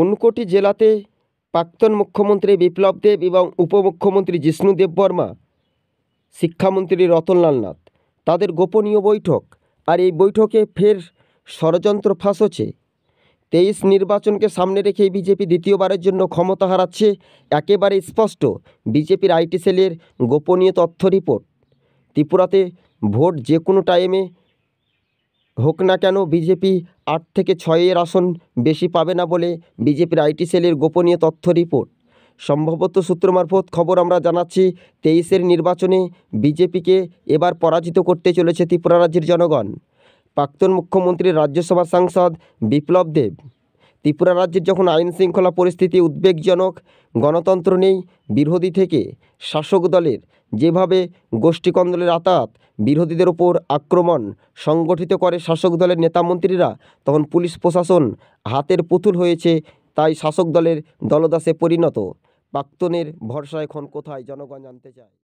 উনকোটি জেলাতে প্রাক্তন মুখ্যমন্ত্রী বিপ্লব দেব এবং উপমুখ্যমন্ত্রী জিষ্ণু দেববর্মা শিক্ষামন্ত্রী রতনলাল নাথ তাদের গোপনীয় বৈঠক আর এই বৈঠকে ফের ষড়যন্ত্র ফাঁস হচ্ছে তেইশ নির্বাচনকে সামনে রেখে বিজেপি দ্বিতীয়বারের জন্য ক্ষমতা হারাচ্ছে একেবারে স্পষ্ট বিজেপির আইটি সেলের গোপনীয় তথ্য রিপোর্ট ত্রিপুরাতে ভোট যে কোনো টাইমে হোক না কেন বিজেপি আট থেকে ছয়ের আসন বেশি পাবে না বলে বিজেপির আইটি সেলের গোপনীয় তথ্য রিপোর্ট সম্ভবত সূত্র মারফত খবর আমরা জানাচ্ছি তেইশের নির্বাচনে বিজেপিকে এবার পরাজিত করতে চলেছে ত্রিপুরা রাজ্যের জনগণ প্রাক্তন মুখ্যমন্ত্রী রাজ্যসভা সাংসদ বিপ্লব দেব ত্রিপুরা রাজ্যের যখন আইন শৃঙ্খলা পরিস্থিতি উদ্বেগজনক গণতন্ত্র নেই বিরোধী থেকে শাসক দলের যেভাবে গোষ্ঠীকন্দলের আতাত বিরোধীদের ওপর আক্রমণ সংগঠিত করে শাসক দলের নেতামন্ত্রীরা তখন পুলিশ প্রশাসন হাতের পুতুল হয়েছে তাই শাসক দলের দলদাসে পরিণত প্রাক্তনের ভরসা এখন কোথায় জনগণ জানতে চায়